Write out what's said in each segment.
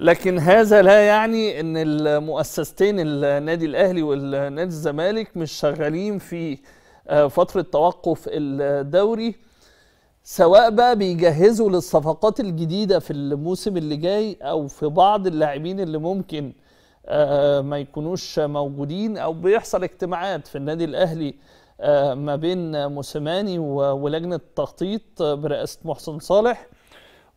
لكن هذا لا يعني ان المؤسستين النادي الاهلي والنادي الزمالك مش شغالين في آه، فتره توقف الدوري سواء بقى بيجهزوا للصفقات الجديده في الموسم اللي جاي او في بعض اللاعبين اللي ممكن آه، ما يكونوش موجودين او بيحصل اجتماعات في النادي الاهلي آه، ما بين موسيماني ولجنه التخطيط برئاسه محسن صالح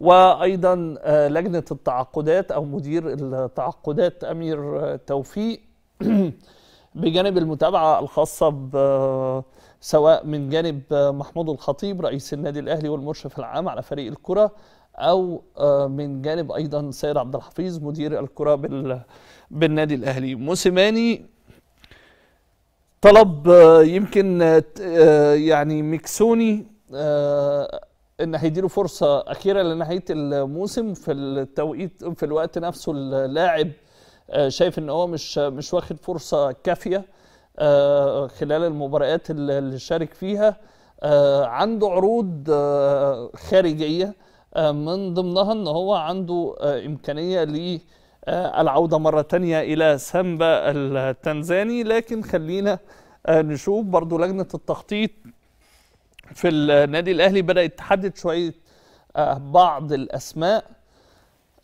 وايضا آه، لجنه التعاقدات او مدير التعاقدات امير آه، توفيق بجانب المتابعه الخاصه ب آه، سواء من جانب محمود الخطيب رئيس النادي الاهلي والمشرف العام على فريق الكره او من جانب ايضا سيد عبد الحفيظ مدير الكره بال بالنادي الاهلي موسيماني طلب يمكن يعني مكسوني ان هيديله فرصه اخيره لنهايه الموسم في التوقيت في الوقت نفسه اللاعب آه، شايف ان هو مش مش واخد فرصه كافيه آه، خلال المباريات اللي شارك فيها آه، عنده عروض خارجيه من ضمنها ان هو عنده امكانيه للعوده مرة تانية إلى سامبا التنزاني لكن خلينا نشوف برضو لجنة التخطيط في النادي الاهلي بدات تحدد شويه آه، بعض الاسماء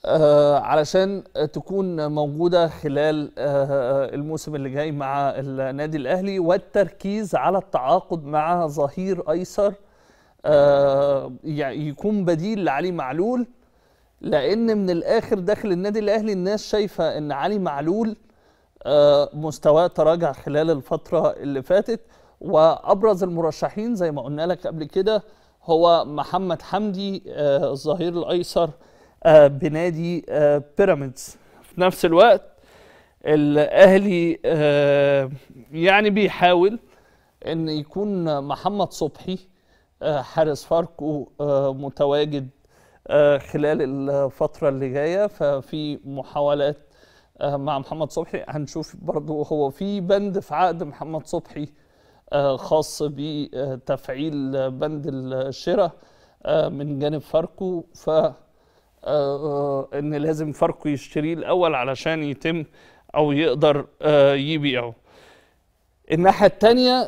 آه، علشان تكون موجوده خلال آه، الموسم اللي جاي مع النادي الاهلي والتركيز على التعاقد مع ظهير ايسر يكون بديل لعلي معلول لان من الاخر داخل النادي الاهلي الناس شايفه ان علي معلول مستواه تراجع خلال الفتره اللي فاتت وابرز المرشحين زي ما قلنا لك قبل كده هو محمد حمدي آه، الظهير الايسر آه، بنادي آه، بيراميدز في نفس الوقت الاهلي يعني بيحاول ان يكون محمد صبحي حارس فاركو متواجد خلال الفترة اللي جاية ففي محاولات مع محمد صبحي هنشوف برضو هو في بند في عقد محمد صبحي آه، خاص بتفعيل بند الشراء آه، من جانب فاركو ف آه، ان لازم فاركو يشتريه الاول علشان يتم او يقدر يبيعه الناحيه الثانيه